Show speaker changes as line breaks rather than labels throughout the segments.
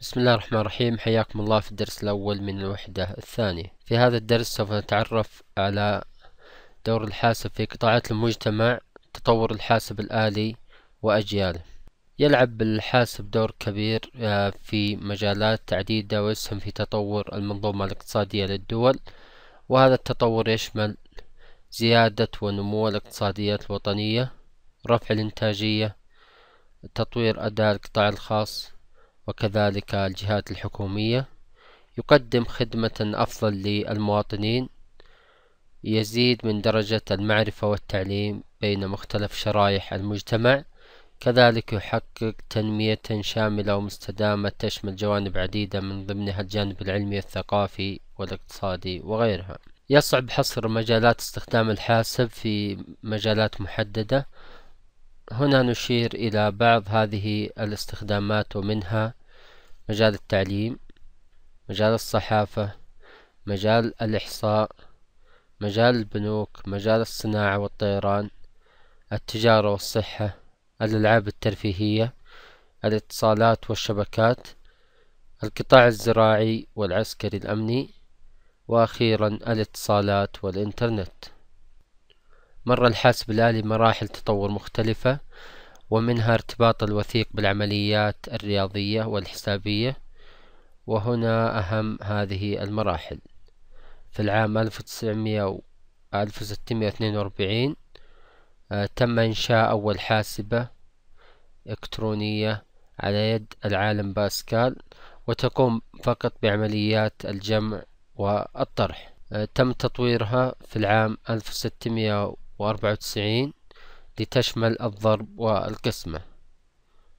بسم الله الرحمن الرحيم حياكم الله في الدرس الأول من الوحدة الثانية في هذا الدرس سوف نتعرف على دور الحاسب في قطاعات المجتمع تطور الحاسب الآلي وأجياله يلعب الحاسب دور كبير آه، في مجالات عديدة ويسهم في تطور المنظومة الاقتصادية للدول وهذا التطور يشمل زيادة ونمو الاقتصاديات الوطنية رفع الإنتاجية تطوير أداء القطاع الخاص وكذلك الجهات الحكومية يقدم خدمة أفضل للمواطنين يزيد من درجة المعرفة والتعليم بين مختلف شرائح المجتمع كذلك يحقق تنمية شاملة ومستدامة تشمل جوانب عديدة من ضمنها الجانب العلمي الثقافي والاقتصادي وغيرها يصعب حصر مجالات استخدام الحاسب في مجالات محددة هنا نشير إلى بعض هذه الاستخدامات ومنها مجال التعليم مجال الصحافة مجال الإحصاء مجال البنوك مجال الصناعة والطيران التجارة والصحة الألعاب الترفيهية الاتصالات والشبكات القطاع الزراعي والعسكري الأمني وأخيرا الاتصالات والإنترنت مر الحاسب الآلي بمراحل تطور مختلفة ومنها ارتباط الوثيق بالعمليات الرياضية والحسابية وهنا أهم هذه المراحل في العام 1642 آه، تم إنشاء أول حاسبة إلكترونية على يد العالم باسكال وتقوم فقط بعمليات الجمع والطرح آه، تم تطويرها في العام 1600 وأربعة وتسعين لتشمل الضرب والقسمة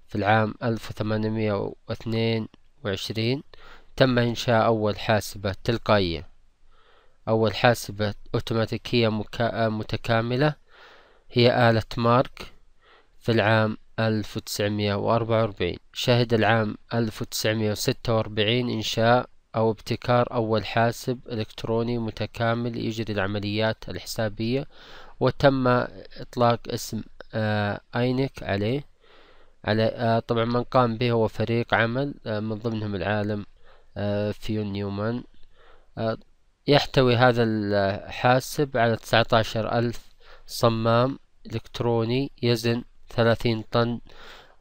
في العام ألف وثمانمائة واثنين وعشرين تم إنشاء أول حاسبة تلقائية أول حاسبة أوتوماتيكية مكا... متكاملة هي آلة مارك في العام 1944 شهد العام 1946 إنشاء أو ابتكار أول حاسب إلكتروني متكامل يجري العمليات الحسابية وتم إطلاق اسم آه، أينك عليه على آه، طبعا من قام به هو فريق عمل آه، من ضمنهم العالم فيون نيومان يحتوي هذا الحاسب على تسعة عشر ألف صمام إلكتروني يزن ثلاثين طن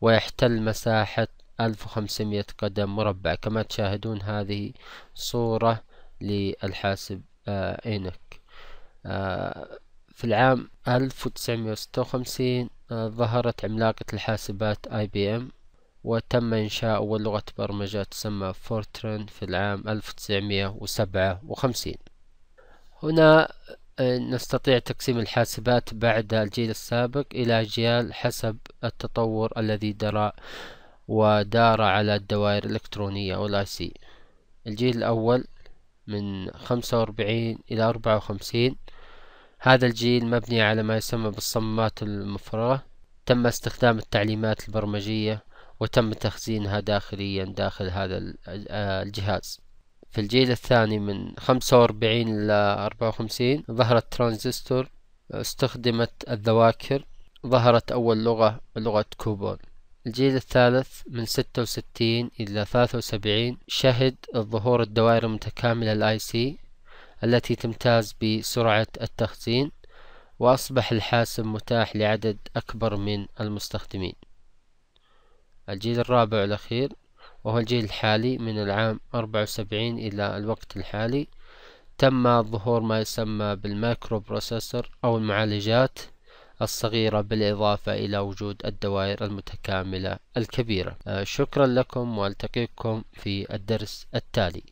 ويحتل مساحة ألف وخمسمية قدم مربع كما تشاهدون هذه صورة للحاسب إينك في العام 1956 آه، ظهرت عملاقة الحاسبات اي بي ام وتم إنشاء أول لغة برمجة تسمى فورترن في العام 1957 هنا آه، نستطيع تقسيم الحاسبات بعد الجيل السابق إلى أجيال حسب التطور الذي درى ودار على الدوائر الإلكترونية أو سي الجيل الأول من 45 إلى 54 هذا الجيل مبني على ما يسمى بالصمامات المفرغة تم استخدام التعليمات البرمجية وتم تخزينها داخليا داخل هذا آه، الجهاز في الجيل الثاني من خمسة وأربعين إلى أربعة وخمسين ظهر الترانزستور استخدمت الذواكر ظهرت أول لغة لغة كوبون الجيل الثالث من ستة وستين إلى ثلاثة وسبعين شهد ظهور الدوائر المتكاملة الآي سي التي تمتاز بسرعة التخزين وأصبح الحاسب متاح لعدد أكبر من المستخدمين الجيل الرابع والأخير وهو الجيل الحالي من العام 74 إلى الوقت الحالي تم ظهور ما يسمى بالمايكرو بروسيسور أو المعالجات الصغيرة بالإضافة إلى وجود الدوائر المتكاملة الكبيرة آه، شكرا لكم والتقيكم في الدرس التالي